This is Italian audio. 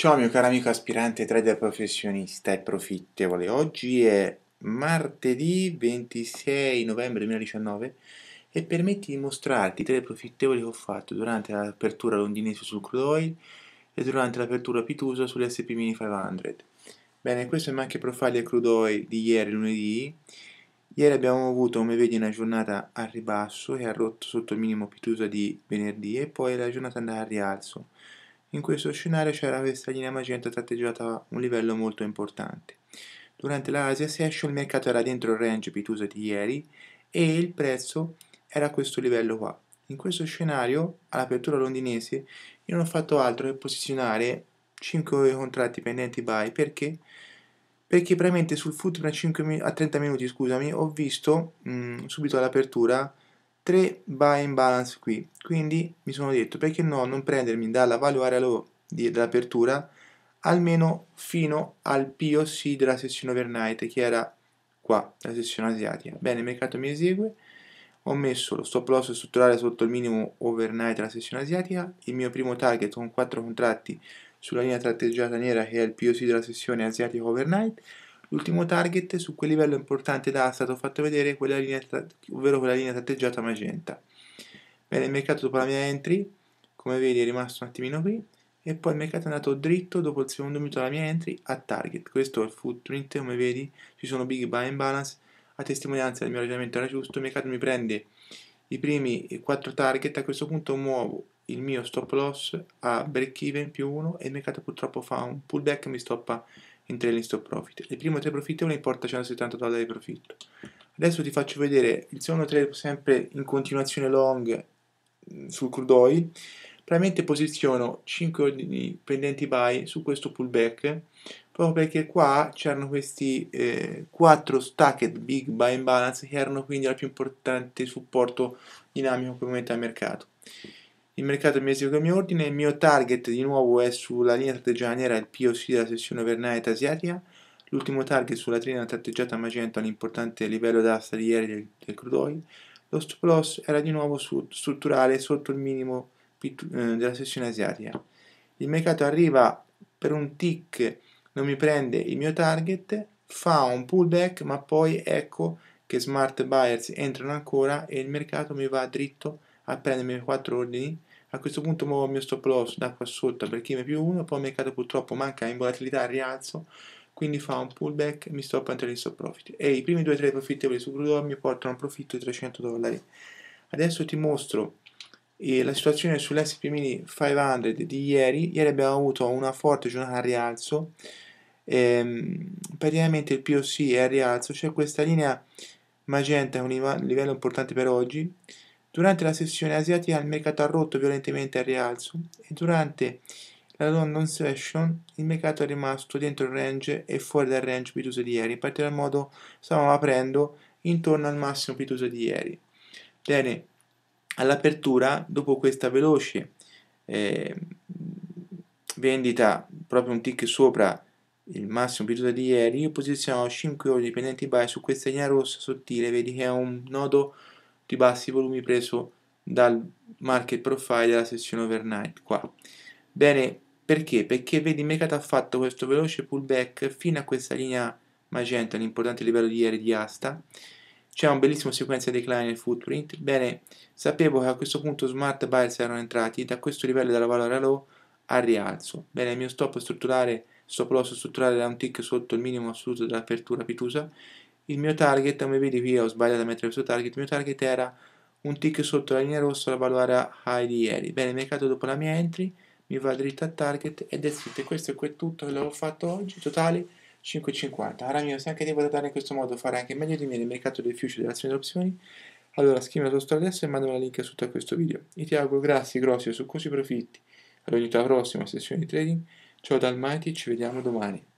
Ciao mio caro amico aspirante trader professionista e profittevole, oggi è martedì 26 novembre 2019 e permetti di mostrarti i trader profittevoli che ho fatto durante l'apertura londinese sul crude oil e durante l'apertura pitusa sull'SP Mini 500. Bene, questo è il market profile del crude oil di ieri lunedì. Ieri abbiamo avuto, come vedi, una giornata a ribasso che ha rotto sotto il minimo pitusa di venerdì e poi la giornata andata a rialzo in questo scenario c'era questa linea magenta tratteggiata a un livello molto importante. Durante la Asia Session il mercato era dentro il range pituso di ieri e il prezzo era a questo livello qua. In questo scenario, all'apertura londinese, io non ho fatto altro che posizionare 5 contratti pendenti buy perché perché praticamente sul footprint a, 5, a 30 minuti scusami ho visto mh, subito all'apertura 3 buy and balance qui quindi mi sono detto perché no non prendermi dalla value area low di, dell'apertura almeno fino al POC della sessione overnight che era qua la sessione asiatica bene il mercato mi esegue ho messo lo stop loss strutturale sotto il minimo overnight della sessione asiatica il mio primo target con 4 contratti sulla linea tratteggiata nera che è il POC della sessione asiatica overnight L'ultimo target su quel livello importante da stato fatto vedere quella linea, ovvero quella linea tratteggiata magenta. Bene, il mercato dopo la mia entry, come vedi è rimasto un attimino qui, e poi il mercato è andato dritto dopo il secondo minuto della mia entry a target. Questo è il footprint, come vedi ci sono big buy and balance, a testimonianza del mio ragionamento era giusto, il mercato mi prende i primi 4 target, a questo punto muovo il mio stop loss a break even più 1 e il mercato purtroppo fa un pullback e mi stoppa entrare in stop profit. Il primo 3 profittevole importa 170 dollari di profitto. Adesso ti faccio vedere il secondo trade sempre in continuazione long mm, sul crude oil. Probabilmente posiziono 5 ordini pendenti buy su questo pullback proprio perché qua c'erano questi eh, 4 stacked big buy and balance che erano quindi il più importante supporto dinamico che momento al mercato il mercato mi esegue il mio ordine, il mio target di nuovo è sulla linea tratteggiata nera, il POC della sessione overnight asiatica, l'ultimo target sulla trina tratteggiata magenta all'importante livello d'asta di ieri del, del crude oil, lo stop loss era di nuovo su, strutturale sotto il minimo eh, della sessione asiatica. Il mercato arriva per un tick, non mi prende il mio target, fa un pullback, ma poi ecco che smart buyers entrano ancora e il mercato mi va dritto a prendermi 4 ordini a questo punto muovo il mio stop loss da qua sotto per chi mi più 1 poi il mercato purtroppo manca in volatilità al rialzo quindi fa un pullback mi stop a entrare stop profit e i primi due o tre profittevoli su Grudor mi portano a un profitto di 300 dollari adesso ti mostro eh, la situazione sull'SP Mini 500 di ieri ieri abbiamo avuto una forte giornata a rialzo ehm, praticamente il POC è a rialzo c'è questa linea magenta con un livello importante per oggi Durante la sessione asiatica il mercato ha rotto violentemente al rialzo e durante la London Session il mercato è rimasto dentro il range e fuori dal range pietoso di ieri, in particolar modo stavamo aprendo intorno al massimo pietoso di ieri. Bene, all'apertura, dopo questa veloce eh, vendita, proprio un tick sopra il massimo pietoso di ieri, io posiziono 5 ore di pendenti buy su questa linea rossa sottile, vedi che è un nodo tutti bassi volumi preso dal market profile della sessione overnight qua bene perché? perché vedi Mercato ha fatto questo veloce pullback fino a questa linea magenta un importante livello di ieri di asta c'è un bellissimo sequenza di decline nel footprint bene sapevo che a questo punto smart buyers erano entrati da questo livello della valore low al rialzo bene il mio stop strutturale stop loss strutturale da un tick sotto il minimo assoluto dell'apertura pitusa il mio target, come vedi qui ho sbagliato a mettere questo target, il mio target era un tick sotto la linea rossa, la valuare high di ieri. Bene, mi è dopo la mia entry, mi va dritto a target ed è tutto. questo è tutto che l'ho fatto oggi, totale 5,50. Ora mio, se anche devo dare in questo modo, fare anche meglio di me nel mercato dei future delle azioni e delle opzioni, allora scrivi la tua storia adesso e mandami il link sotto a questo video. Io ti auguro grazie, grossi e succosi profitti. Alla prossima sessione di trading. Ciao dal Mighty, ci vediamo domani.